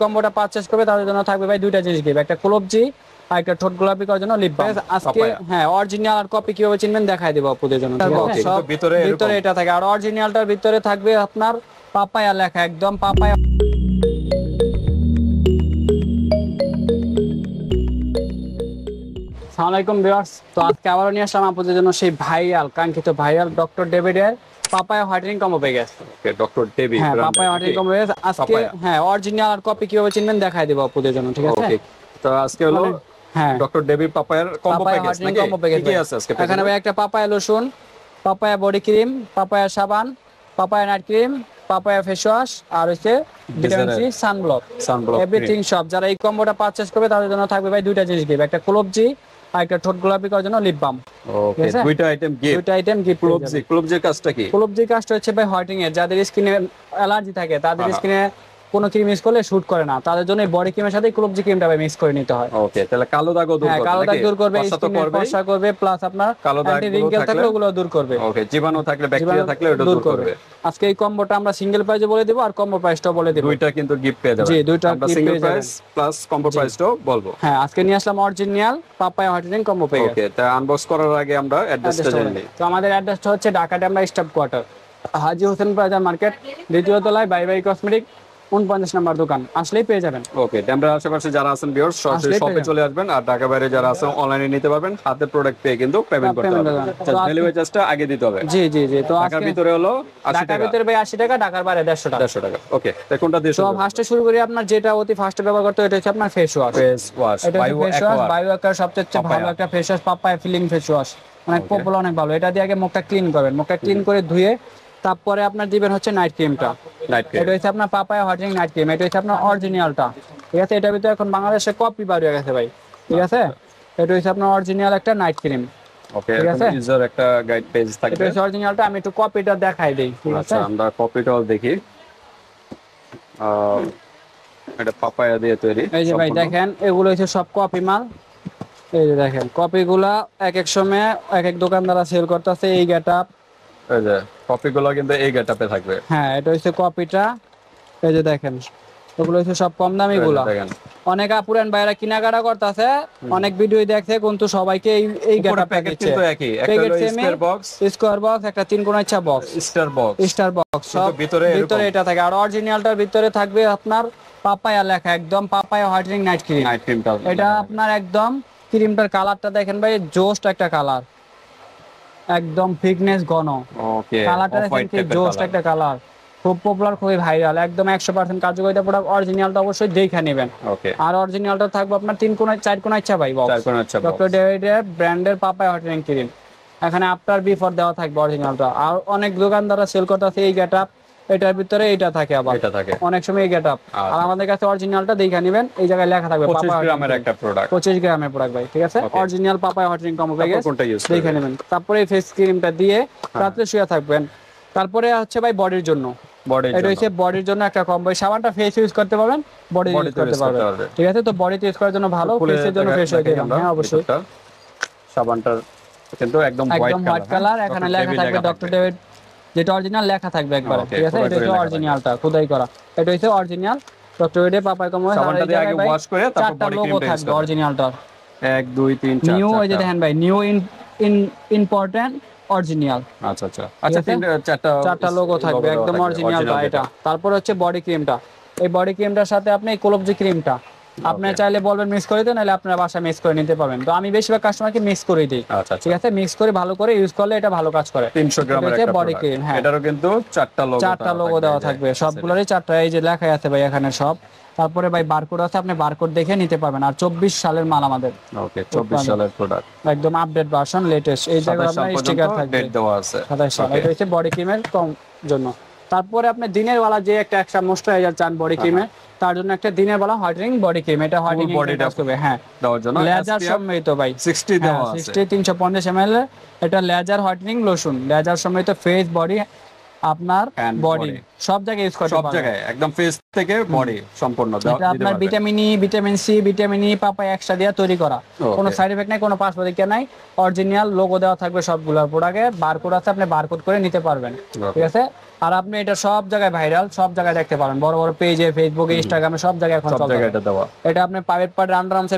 কম্বোটা purchase করবে তাদের জন্য থাকবে ভাই দুইটা জিনিস গিফট একটা কলবজি আর একটা ঠোঁট গোলাপি করার জন্য লিপ বাম আজকে হ্যাঁ অরিজিনাল আর কপি কিভাবে চিনবেন দেখাই দেব আপনাদের জন্য ভিতরে ভিতরে এটা থাকে আর অরিজিনালটার ভিতরে থাকবে আপনার পাপায়া লেখা একদম পাপায়া সালামালাইকুম ভিউয়ার্স তো আজকে আবারও নিয়ে আসলাম আপনাদের জন্য সেই ভাইয়াল কাঙ্ক্ষিত ভাইয়াল ডক্টর ডেভিডের পাপায়া হোয়াইটেনিং গেছে ওকে ডক্টর ডেভি হ্যাঁ পাপায়া হোয়াইটেনিং গেছে আজকে হ্যাঁ অরিজিনাল আর কপি কিভাবে চিনবেন দেখাই দেব আপনাদের জন্য ঠিক আছে তো আজকে হলো মানে, হ্যাঁ ডক্টর ডেভি পাপায়ার গেছে নাকি কি আছে আজকে এখানে ভাই একটা papaya lotion papaya body cream papaya সাবান papaya night cream papaya face wash আর হচ্ছে vitamin C sunblock sunblock everything সব যারা এই কম্বোটা পারচেজ করবে তাদের জন্য থাকবে ভাই দুইটা জিনিস দিবে একটা জি আর একটা ঠোঁট গোলাপি করার জন্য লিপ বাম ওকে দুইটা আইটেম গিফট দুইটা আইটেম গিফট ক্লোবজি ক্লোবজির কাজটা কি ক্লোবজির কাজটা হচ্ছে ভাই হোয়াইটিং এর যাদের স্কিনে অ্যালার্জি থাকে তাদের স্কিনে হ্যাঁ, হ্যাঁ। কোন ক্রিম ইউজ করলে শুট করে না তাদের জন্য বডি ক্রিমের সাথে ক্লোব জি ক্রিমটা মিক্স করে নিতে হয় ওকে তাহলে কালো দাগও হ্যাঁ, দূর করবে হ্যাঁ কালো দাগ দূর করবে ফর্সা করবে প্লাস আপনার কালো দাগ রিঙ্কেল থাকলে ওগুলো দূর করবে ওকে জীবাণু থাকলে ব্যাকটেরিয়া থাকলে ওটা দূর করবে আজকে এই কম্বোটা আমরা সিঙ্গেল প্রাইসে বলে দেব আর কম্বো প্রাইসটাও বলে দেব দুইটা কিন্তু গিফট পেয়ে যাবেন জি দুইটা আমরা সিঙ্গেল প্রাইস প্লাস কম্বো প্রাইসটাও বলবো হ্যাঁ আজকে নিয়ে আসলাম অরিজিনাল পাপায় হটিন কম্বো পেয়ে ওকে তা আনবক্স করার আগে আমরা অ্যাড্রেসটা জেনে নিই তো আমাদের অ্যাড্রেসটা হচ্ছে Dhaka Demra staff quarter Haji Hossain plaza market দ্বিতীয় তলায় বাই বাই কসমেটিক 49 নাম্বার দোকান পেয়ে যাবেন ওকে যারা আছেন সরাসরি শপে চলে আসবেন আর ঢাকা বাইরে যারা আছেন অনলাইনে নিতে পারবেন প্রোডাক্ট পেয়ে কিন্তু পেমেন্ট হ্যাঁ, করতে ডেলিভারি চার্জটা আগে দিতে হবে জি জি জি তো ঢাকার ভিতরে হলো ঢাকার ভিতরে ভাই 80 টাকা ঢাকার বাইরে 150 টাকা 150 টাকা ওকে কোনটা দিয়ে শুরু শুরু করি আপনার যেটা অতি ফার্স্টে ব্যবহার করতে এটা হচ্ছে আপনার face wash face wash bio aqua bio aqua সবচেয়ে ভালো একটা face wash papaya peeling face wash অনেক পপুলার অনেক ভালো এটা দিয়ে আগে মুখটা ক্লিন করবেন মুখটা ক্লিন করে ধুয়ে তারপরে আপনার দিবেন হচ্ছে নাইট ক্রিমটা এটা হচ্ছে আপনার পাপায়া হটিং নাইট ক্রিম এটা হচ্ছে আপনার অরিজিনালটা ঠিক আছে এটা ভিতরে এখন বাংলাদেশে কপি বার হয়ে গেছে ভাই ঠিক আছে আচ্ছা। এটা হচ্ছে আপনার অরিজিনাল একটা নাইট ক্রিম ওকে ঠিক আছে ইউজার একটা গাইড পেজ এটা হচ্ছে অরিজিনালটা আমি একটু কপিটা দেখাই দেই ঠিক আছে আচ্ছা, আমরা কপিটাও দেখি এটা পাপায়া দিয়ে তৈরি এই যে ভাই দেখেন এগুলো হচ্ছে সব কপি মাল এই যে দেখেন এক এক সময় এক এক দোকানদার সেল করতেছে এই গেটআপ এই যে কপিগুলো কিন্তু এই গেটআপে থাকবে হ্যাঁ এটা হচ্ছে কপিটা এই যে দেখেন ওগুলো হচ্ছে সব কম দামি গুলা অনেক আপুরান ভাইরা কেনাকাটা করতেছে অনেক ভিডিও দেখছে কিন্তু সবাইকে এই এই গেটআপ প্যাকেট কিন্তু একই একটা স্কয়ার বক্স স্কয়ার বক্স একটা তিন কোণা ইচ্ছা box star box star box সব ভিতরে ভিতরে এটা থাকে আর অরিজিনালটার ভিতরে থাকবে আপনার পাপায়া লেখা একদম papaya whitening night cream night ক্রিমটা এটা আপনার একদম ক্রিমটার কালারটা দেখেন ভাই জোস্ট একটা কালার একদম ফিটনেস ওকে কালারটা দেখেন কি জোস্ট একটা কালার খুব পপুলার খুবই ভাইরাল একদম একশো পার্সেন্ট কার্যকারিতা প্রোডাক্ট অরিজিনালটা অবশ্যই দেখে নেবেন আর অরিজিনালটা থাকবে আপনার তিন কোনায় চার কোনায় ইচ্ছা ভাই ডক্টর ডেভিড ব্র্যান্ডের পাপায় হটেন ক্রিম এখানে আফটার বিফোর দেওয়া থাকবে অরিজিনালটা আর অনেক দোকানদাররা সেল করতে আছে এই গেট আপ এটার ভিতরে এটা থাকে আবার এটা থাকে অনেক সময় গেট আপ আচ্ছা। আর আমাদের কাছে অরিজিনালটা দেখা নেবেন এই জায়গায় লেখা থাকবে পাপা গ্রামের একটা প্রোডাক্ট 25 গ্রামের প্রোডাক্ট ভাই ঠিক আছে অরিজিনাল পাপা হট কমবে হটিং কম ব্যাগে দেখা নেবেন তারপরে এই ফেস ক্রিমটা দিয়ে হ্যাঁ। রাতে শুয়ে থাকবেন তারপরে হচ্ছে ভাই বডির জন্য বডির এটা হচ্ছে বডির জন্য একটা কম ভাই সাবানটা ফেস ইউজ করতে পারবেন বডি ইউজ করতে পারবেন ঠিক আছে তো বডি ইউজ করার জন্য ভালো ফেসের জন্য ফেস হয়ে হ্যাঁ অবশ্যই সাবানটার কিন্তু একদম হোয়াইট কালার এখানে লেখা থাকবে ডক্টর ডেভিড যেটা অরিজিনাল লেখা থাকবে একবার ঠিক আছে এটা হচ্ছে অরিজিনালটা খোদাই করা এটা হচ্ছে অরিজিনাল ডক্টর রেডে পাপাই কমোয় সাবানটা দিয়ে আগে ওয়াশ করে তারপর বডি ক্রিম থাকবে অরিজিনালটা এক দুই তিন চার নিউ এই যে দেখেন ভাই new in in important original আচ্ছা আচ্ছা আচ্ছা তিন চারটা চারটা লোগো থাকবে একদম অরিজিনাল এটা তারপর হচ্ছে বডি ক্রিমটা এই বডি ক্রিমটার সাথে আপনি কোলব যে ক্রিমটা আপনারা চাইলে বলবেন মিক্স করে দিন নাহলে আপনারা বাসায় মিক্স করে নিতে পারবেন তো আমি বেশিরভাগ কাস্টমারকে মিক্স করে দিই আচ্ছা, আচ্ছা। ঠিক আছে মিক্স করে ভালো করে ইউজ করলে এটা ভালো কাজ করে 300 গ্রাম এর একটা বডি ক্রিম হ্যাঁ এটারও কিন্তু চারটা লোগো চারটা লোগো দেওয়া থাকবে আচ্ছা, সবগুলোরই চারটা এই যে লেখা আছে ভাই এখানে সব তারপরে ভাই বারকোড আছে আপনি বারকোড দেখে নিতে পারবেন আর 24 সালের মাল আমাদের ওকে 24 সালের প্রোডাক্ট একদম আপডেট ভার্সন লেটেস্ট এই জায়গায় আপনার স্টিকার থাকবে ডেট দেওয়া আছে 27 সাল এটা হচ্ছে বডি ক্রিমের কম জন্য তারপরে আপনি দিনের বেলা যে একটা হয়ে ময়েশ্চারাইজার চান বডি ক্রিমে হ্যাঁ। তার জন্য একটা দিনের বেলা হাইড্রেটিং বডি ক্রিম এটা বডি বডিটা করবে হ্যাঁ দেওয়ার জন্য লেজার সম্মিলিত ভাই 60 দেওয়া হ্যাঁ, আছে 60 350 ml এটা লেজার হাইড্রেটিং লোশন লেজার সম্মিলিত ফেস বডি আপনার বডি সব জায়গায় ইউজ করতে সব জায়গায় একদম ফেস থেকে বডি সম্পূর্ণ এটা আপনার vitamin E vitamin C vitamin E একসাথে দিয়ে তৈরি করা কোনো সাইড নাই কোনো নাই অরিজিনাল লোগো দেওয়া থাকবে সবগুলোর প্রোডাক্টে বারকোড আছে আপনি বারকোড করে নিতে পারবেন ঠিক আছে আর আপনি এটা সব জায়গায় ভাইরাল সব জায়গায় দেখতে পারেন বড় বড় পেজে ফেসবুকে ইনস্টাগ্রামে সব জায়গায় এখন এটা আপনি প্রাইভেট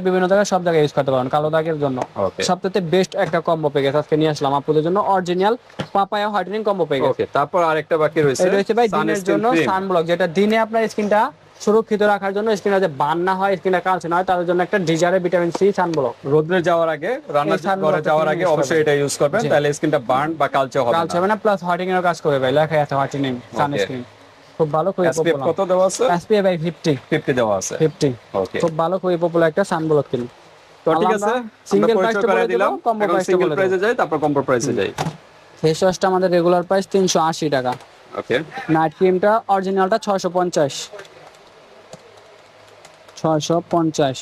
বিভিন্ন জায়গায় সব জায়গায় ইউজ করতে পারেন কালো দাগের জন্য সবথেকে বেস্ট একটা কম্বো পেয়ে গেছে আজকে নিয়ে আসলাম আপনাদের জন্য অরিজিনাল পাপায়া হোয়াইটেনিং কম্বো পেয়ে গেছে তারপর আরেকটা বাকি রয়েছে এটা হচ্ছে ভাই দিনের জন্য সানব্লক যেটা দিনে আপনার স্কিনটা সুরক্ষিত রাখার জন্য স্কিনটা যে বান্না হয় স্কিনটা কালচে না হয় তার জন্য একটা ডিজারে ভিটামিন সি সানব্লক রোদ্রে যাওয়ার আগে রান্না করে যাওয়ার আগে অবশ্যই এটা ইউজ করবেন তাহলে স্কিনটা বার্ন বা কালচে হবে কালচে হবে না প্লাস হোয়াইটিং এর কাজ করবে ভাই লেখা আছে হোয়াইটিং সানস্ক্রিন খুব ভালো খুবই পপুলার কত দেওয়া আছে এসপিএ ভাই 50 50 দেওয়া আছে 50 ওকে খুব ভালো খুবই পপুলার একটা সানব্লক কিন্তু তো ঠিক আছে সিঙ্গেল প্রাইসটা বলে দিলাম কম্বো প্রাইসে যাই তারপর কম্বো প্রাইসে যাই ফেস ওয়াশটা আমাদের রেগুলার প্রাইস তিনশো আশি টাকা ওকে নাইট ক্রিমটা অরিজিনালটা ছয়শো পঞ্চাশ ছয়শো পঞ্চাশ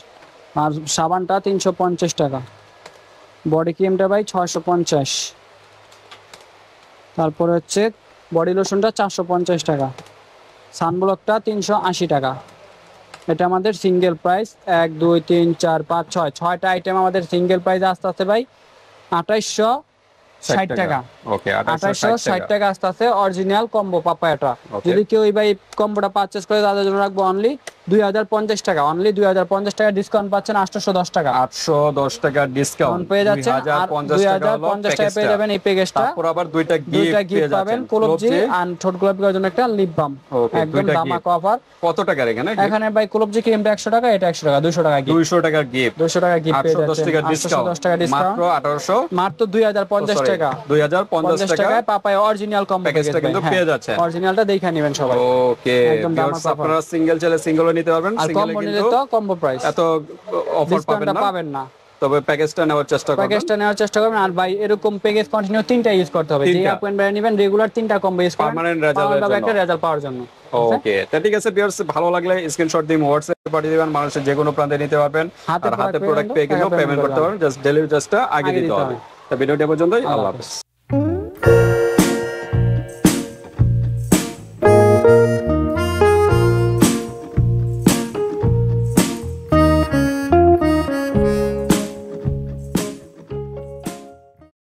আর সাবানটা তিনশো পঞ্চাশ টাকা বডি ক্রিমটা ভাই ছয়শো পঞ্চাশ তারপরে হচ্ছে বডি লোশনটা চারশো পঞ্চাশ টাকা সানব্লকটা তিনশো আশি টাকা এটা আমাদের সিঙ্গেল প্রাইস এক দুই তিন চার পাঁচ ছয় ছয়টা আইটেম আমাদের সিঙ্গেল প্রাইস আস্তে আস্তে ভাই আঠাইশশো ষাট টাকা ওকে আঠাশশো ষাট টাকা আসতে আছে অরিজিনাল কম্বো পাপায়াটা যদি কেউ এই ভাই কম্বোটা পারচেস করে তাদের জন্য রাখবো অনলি দুই টাকা অনলি দুই টাকা ডিসকাউন্ট পাচ্ছেন আটশো টাকা আটশো টাকা ডিসকাউন্ট পেয়ে যাচ্ছেন দুই টাকা পেয়ে যাবেন এই প্যাকেজটা তারপর আবার দুইটা দুইটা গিফট পাবেন কুলবজি আর ঠোঁট গোলাপি জন্য একটা লিপ বাম একদম দামাক অফার কত টাকার এখানে এখানে ভাই কুলবজি ক্রিমটা একশো টাকা এটা একশো টাকা দুইশো টাকা দুইশো টাকা গিফট দুইশো টাকা গিফট পেয়ে যাচ্ছেন আটশো টাকা ডিসকাউন্ট মাত্র আঠারোশো মাত্র দুই oh, টাকা দুই টাকায় পাপায় অরিজিনাল কম প্যাকেজটা কিন্তু হ্যাঁ। পেয়ে যাচ্ছেন অরিজিনালটা দেখে নেবেন সবাই ওকে আপনারা সিঙ্গেল ছেলে সিঙ্গেল সিঙ্গেলও নিতে পারবেন আর তো কম্বো প্রাইস এত অফার পাবেন না পাবেন না তবে প্যাকেজটা নেওয়ার চেষ্টা করবেন প্যাকেজটা নেওয়ার চেষ্টা করবেন আর ভাই এরকম প্যাকেজ কন্টিনিউ তিনটা ইউজ করতে হবে যে নেবেন রেগুলার তিনটা কম্বো ইউজ করবেন পার্মানেন্ট রেজাল্ট একটা রেজাল্ট পাওয়ার জন্য ওকে তা ঠিক আছে ভিউয়ার্স ভালো লাগলে স্ক্রিনশট দিয়ে হোয়াটসঅ্যাপে পাঠিয়ে দিবেন মানুষের যে কোনো প্রান্তে নিতে পারবেন আর হাতে প্রোডাক্ট পেয়ে কিন্তু পেমেন্ট করতে পারবেন জাস্ট ডেলিভারি চার্জটা আগে দিতে হবে তা ভিডিওটা পর্যন্তই আল্লাহ হাফেজ